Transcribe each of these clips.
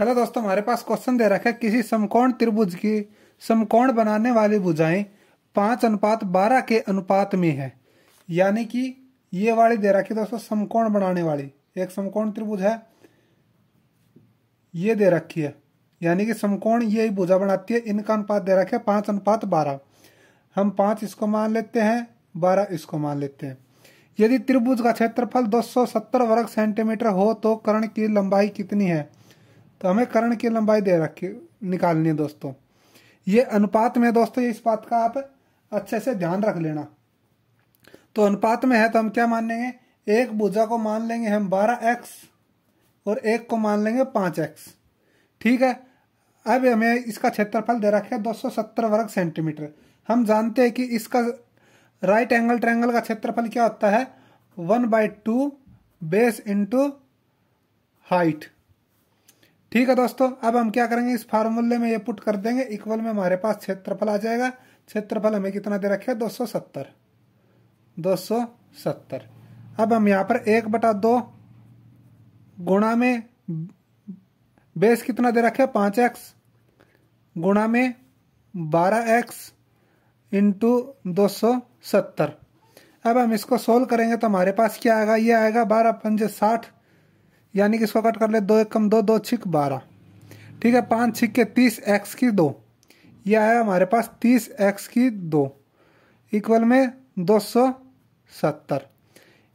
hello दोस्तों हमारे पास question दे रखा है किसी समकोण त्रिभुज की समकोण बनाने वाली भुजाएं पांच अनुपात बारह के अनुपात में है यानी कि ये वाली दे रखी दोस्तों समकोण बनाने वाली एक समकोण त्रिभुज है ये दे रखी है यानी कि समकोण ये भुजा बनाती है इनका अनुपात दे रखे पांच अनुपात बारह हम पांच इसको मान लेते हैं बारह इसको मान लेते हैं यदि त्रिभुज का क्षेत्रफल 270 वर्ग सेंटीमीटर हो तो कर्ण की लंबाई कितनी है तो हमें करण की लंबाई दे रखी निकालनी है दोस्तों ये अनुपात में दोस्तों इस बात का आप अच्छे से ध्यान रख लेना तो अनुपात में है तो हम क्या मान लेंगे एक भुजा को मान लेंगे हम बारह एक्स और एक को मान लेंगे पांच एक्स ठीक है अब हमें इसका क्षेत्रफल दे रखे दो सौ सत्तर वर्ग सेंटीमीटर हम जानते हैं कि इसका राइट एंगल ट्रायंगल का क्षेत्रफल क्या होता है one by two base into height ठीक है दोस्तों अब हम क्या करेंगे इस फार्मूले में ये पुट कर देंगे इक्वल में हमारे पास क्षेत्रफल आ जाएगा क्षेत्रफल हमें कितना दे रखे दो सौ सत्तर दो सौ सत्तर अब हम यहाँ पर एक बटा दो गुणा में बेस कितना दे रखे पाँच एक्स गुणा में बारह एक्स इंटू दो सौ सत्तर अब हम इसको सोल्व करेंगे तो हमारे पास क्या आएगा ये आएगा बारह पंजे साठ यानी कि इसको कट कर ले दो एक कम दो दो छिक बारह ठीक है पाँच छिक के तीस एक्स की दो यह है हमारे पास तीस एक्स की दो इक्वल में दो सौ सत्तर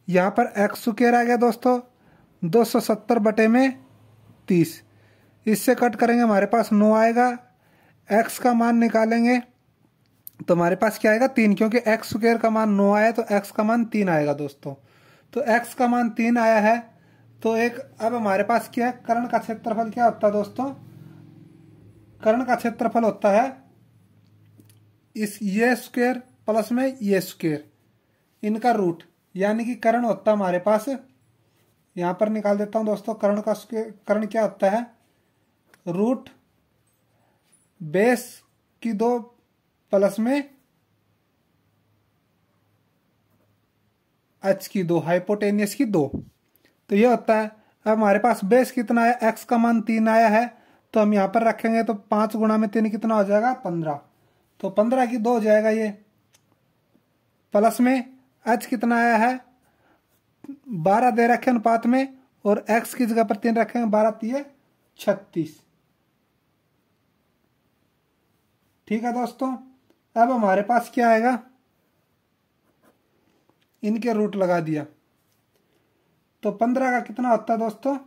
यहाँ पर एक्स सुकेर आ गया दोस्तों दो सौ सत्तर बटे में तीस इससे कट करेंगे हमारे पास नो आएगा एक्स का मान निकालेंगे तो हमारे पास क्या आएगा तीन क्योंकि एक्स स्क्र का मान नो आया तो एक्स का मान तीन आएगा दोस्तों तो एक्स का मान तीन आया है तो एक अब हमारे पास क्या है कर्ण का क्षेत्रफल क्या होता है दोस्तों कर्ण का क्षेत्रफल होता है इस ये स्क्वेयर प्लस में ये स्क्वेयर इनका रूट यानी कि कर्ण होता है हमारे पास यहां पर निकाल देता हूं दोस्तों कर्ण का कर्ण क्या होता है रूट बेस की दो प्लस में एच की दो हाइपोटेनियस की दो तो ये होता है अब हमारे पास बेस कितना है एक्स का मान तीन आया है तो हम यहाँ पर रखेंगे तो पाँच गुणा में तीन कितना हो जाएगा पंद्रह तो पंद्रह की दो हो जाएगा ये प्लस में एच कितना आया है बारह दे रखे अनुपात में और एक्स की जगह पर तीन रखेंगे बारह तीय छत्तीस ठीक है दोस्तों अब हमारे पास क्या आएगा इनके रूट लगा दिया तो पंद्रह का कितना होता है दोस्तों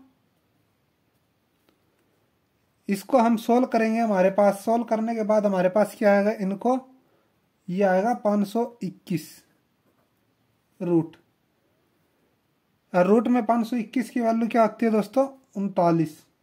इसको हम सोल्व करेंगे हमारे पास सोल्व करने के बाद हमारे पास क्या आएगा इनको ये आएगा इक्कीस रूट रूट में इक्कीस की वैल्यू क्या होती है दोस्तों उनतालीस